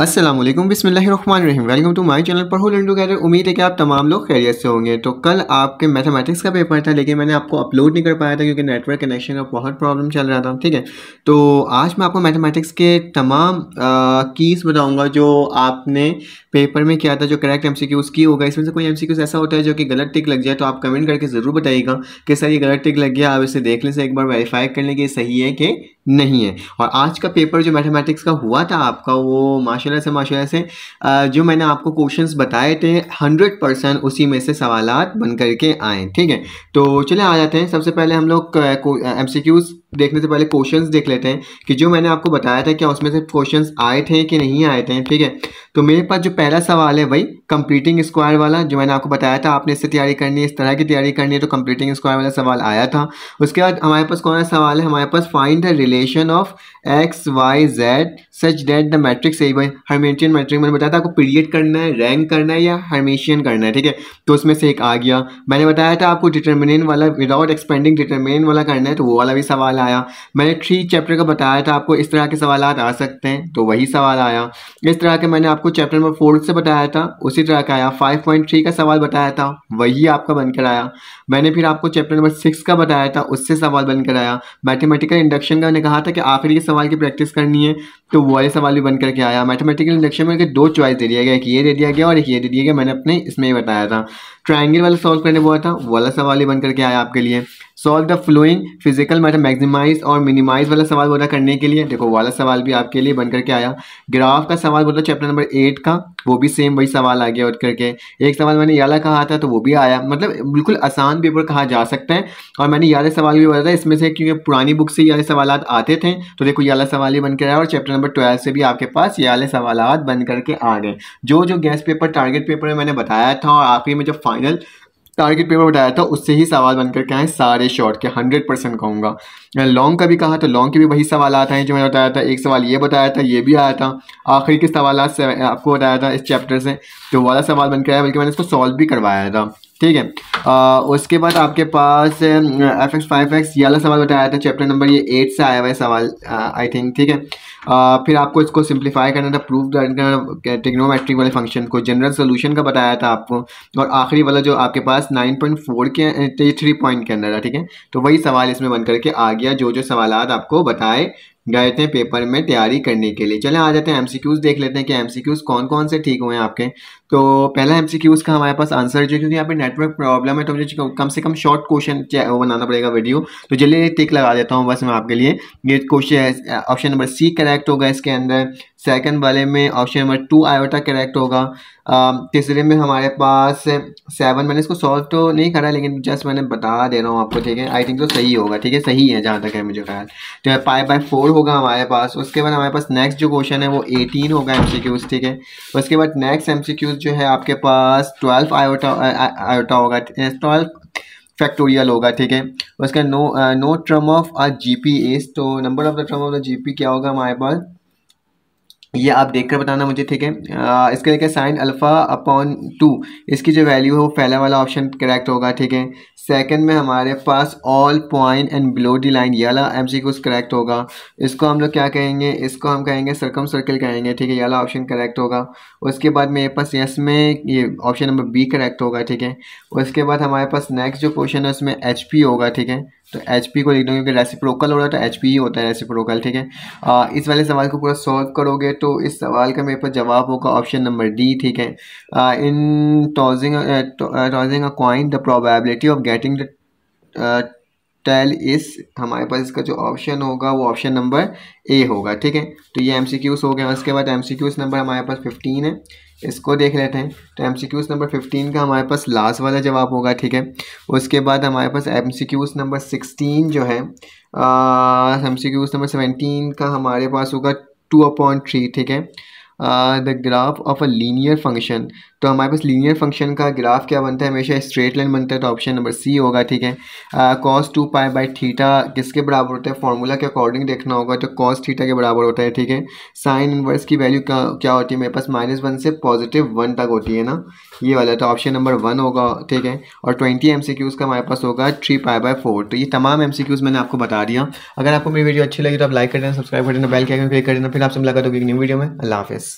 असलम बिसमीम welcome to my channel हो learn कैर उम्मीद है कि आप तमाम लोग खैरियत से होंगे तो कल आपके मैथमेटिक्स का पेपर था लेकिन मैंने आपको अपलोड नहीं कर पाया था क्योंकि नेटवर्क कनेक्शन का बहुत प्रॉब्लम चल रहा था ठीक है तो आज मैं आपको मैथमेटिक्स के तमाम कीस बताऊँगा जो आपने पेपर में किया था जो करेक्ट एम सी क्यूज़ की होगा इसमें से कोई एम सी क्यूज़ ऐसा होता है जो कि गलत टिक लग जाए तो आप कमेंट करके ज़रूर बताइएगा कि सर ये गलत टिक लग गया आप इसे देख लें से एक बार वेरीफाई कर लें कि सही है कि नहीं है और आज का पेपर जो मैथमेटिक्स का हुआ था आपका वो माशाल्लाह से माशाल्लाह से जो मैंने आपको क्वेश्चंस बताए थे हंड्रेड परसेंट उसी में से सवालात बन करके आए ठीक है तो चले आ जाते हैं सबसे पहले हम लोग एम सी क्यूज़ देखने से पहले क्वेश्चंस देख लेते हैं कि जो मैंने आपको बताया था क्या उसमें से क्वेश्चंस आए थे कि नहीं आए थे ठीक है तो मेरे पास जो पहला सवाल है वही कंप्लीटिंग स्क्वायर वाला जो मैंने आपको बताया था आपने इससे तैयारी करनी है इस तरह की तैयारी करनी है तो कंप्लीटिंग स्क्वायर वाला सवाल आया था उसके बाद हमारे पास कौन सा सवाल है हमारे पास find the relation of X Y Z such that the matrix सही भाई हरमेशियन मैट्रिक मैंने बताया था आपको पीरियड करना है रैंक करना है या हरमेशियन करना है ठीक है तो उसमें से एक आ गया मैंने बताया था आपको डिटर्मिनेंट वाला विदाउट एक्सपेंडिंग डिटर्मिनेंट वाला करना है तो वो वाला भी सवाल आया मैंने थ्री चैप्टर का बताया था आपको इस तरह के सवाल आ सकते हैं तो वही सवाल आया इस तरह के मैंने आपको चैप्टर नंबर फोर से बताया था उसी तरह का आया फाइव का सवाल बताया था वही आपका बनकर आया मैंने फिर आपको चैप्टर नंबर सिक्स का बताया था उससे सवाल बन कर आया मैथमेटिकल इंडक्शन का मैंने कहा था कि आखिरी ये सवाल की प्रैक्टिस करनी है तो वो वाले सवाल भी बन करके आया मैथमेटिकल इंडक्शन में दो चॉइस दे दिया गया एक ये दे दिया गया और एक ये दे दिया गया मैंने अपने इसमें ही बताया था ट्राइंगल वाला सॉल्व करने बोला था वो वाला सवाल ही बन करके आया आपके लिए solve the following physical matter maximize और मिनिमाइज वाला सवाल बोला करने के लिए देखो वाला सवाल भी आपके लिए बन करके आया ग्राफ का सवाल बोला चैप्टर नंबर एट का वो भी सेम वही सवाल आ गया उठ करके एक सवाल मैंने याला कहा था तो वो भी आया मतलब बिल्कुल आसान पेपर कहा जा सकता है और मैंने यारह सवाल भी बताया इसमें से क्योंकि पुरानी बुक से ये सवाल आते थे तो देखो यारह सवाल ही बन कर आया और चैप्टर नंबर ट्वेल्व से भी आपके पास ये सवाल बन करके आ गए जो जो गैस पेपर टारगेट पेपर में मैंने बताया था और आखिरी में जो फाइनल टारगेट पेपर बताया था उससे ही सवाल बनकर के आए सारे शॉर्ट के हंड्रेड परसेंट कहूँगा लॉन्ग का भी कहा तो लॉन्ग के भी वही सवाल आते हैं जो मैंने बताया था एक सवाल ये बताया था ये भी आया था आखिरी के सवाल आपको बताया था इस चैप्टर से जो वाला सवाल बनकर आया बल्कि मैंने इसको सॉल्व भी करवाया था ठीक है उसके बाद आपके पास एफ एक्स फाइव एक्स ये अलग सवाल बताया था चैप्टर नंबर ये एट से आया हुआ है सवाल आई थिंक ठीक है फिर आपको इसको सिंप्लीफाई करना था प्रूफ करना टिग्नोमेट्रिक वाले फंक्शन को जनरल सोल्यूशन का बताया था आपको और आखिरी वाला जो आपके पास नाइन पॉइंट फोर के थ्री पॉइंट तो के अंदर था ठीक है तो वही सवाल इसमें बन करके आ गया जो जो सवाल आपको बताए गए थे पेपर में तैयारी करने के लिए चले आ जाते हैं एमसीक्यूज देख लेते हैं कि एमसीक्यूज कौन कौन से ठीक हुए हैं आपके तो पहला एमसीक्यूज का हमारे पास आंसर जो क्योंकि यहाँ पे नेटवर्क प्रॉब्लम है तो मुझे कम से कम शॉर्ट क्वेश्चन बनाना पड़ेगा वीडियो तो जल्दी टिक लगा देता हूँ बस मैं आपके लिए ये क्वेश्चन ऑप्शन नंबर सी करा करेक्ट होगा इसके अंदर सेकंड वाले में option number two iota correct होगा um, तीसरे में हमारे पास सेवन मैंने इसको सॉल्व तो नहीं करा लेकिन जस्ट मैंने बता दे रहा हूँ आपको ठीक है आई थिंक तो सही होगा ठीक है सही है जहाँ तक है मुझे ख्याल तो फाइव बाई फोर होगा हमारे पास उसके बाद हमारे पास नेक्स्ट जो क्वेश्चन है वो एटीन होगा एम ठीक है उसके बाद नेक्स्ट एम जो है आपके पास ट्वेल्व आयोटा आयोटा होगा ट्वेल्व फैक्टोरियल होगा ठीक है उसके no no term of a G P S तो number of the term of the G P क्या होगा हमारे पास ये आप देखकर बताना मुझे ठीक है इसके लेके साइन अल्फ़ा अपॉन टू इसकी जो वैल्यू है वो पहला वाला ऑप्शन करेक्ट होगा ठीक है सेकंड में हमारे पास all point and below the line ये वाला एम सी करेक्ट होगा इसको हम लोग क्या कहेंगे इसको हम कहेंगे सरकम सर्कल कहेंगे ठीक है ये वाला ऑप्शन करेक्ट होगा उसके बाद मेरे पास यस में ये ऑप्शन नंबर बी करेक्ट होगा ठीक है उसके बाद हमारे पास नेक्स्ट जो क्वेश्चन है उसमें एच पी होगा ठीक है तो एच पी को लिख दो क्योंकि रेसिप्रोकल हो रहा है तो एच पी ही होता है रेसिप्रोकल ठीक है इस वाले सवाल को पूरा सॉल्व करोगे तो इस सवाल का मेरे पास जवाब होगा ऑप्शन नंबर डी ठीक है in tossing tossing a coin the probability of getting the tail इस हमारे पास इसका जो ऑप्शन होगा वो ऑप्शन नंबर ए होगा ठीक है तो ये एम सी क्यूज़ हो गया उसके बाद एम सी क्यूज़ नंबर हमारे पास फिफ्टीन है इसको देख लेते हैं तो M C Qs number fifteen का हमारे पास लास्ट वाला जवाब होगा ठीक है उसके बाद हमारे पास M C Qs number sixteen जो है M C Qs number seventeen का हमारे पास होगा टू अपॉइंट थ्री ठीक है the graph of a linear function तो हमारे पास लीनियर फंक्शन का ग्राफ क्या बनता है हमेशा स्ट्रेट लाइन बनता है तो ऑप्शन नंबर सी होगा ठीक है cos two pi by theta किसके बराबर होता है फॉर्मूला के अकॉर्डिंग देखना होगा तो कॉस थीटा के बराबर होता है ठीक है साइन इनवर्स की वैल्यू क्या होती है मेरे पास माइनस वन से पॉजिटिव वन तक होती है ना ये वाला तो ऑप्शन नंबर वन होगा ठीक है और ट्वेंटी एम सी क्यूज़ का हमारे पास होगा थ्री पाई बाई फोर तो ये तमाम एम सी क्यूज़ मैंने आपको बता दिया अगर आपको मेरी वीडियो अच्छी लगी तो आप लाइक कर देना सब्सक्राइब कर देना बेल के आइकन क्लिक कर देना फिर आपसे मुलाकात होगी एक न्यू वीडियो में अल्लाह हाफिज़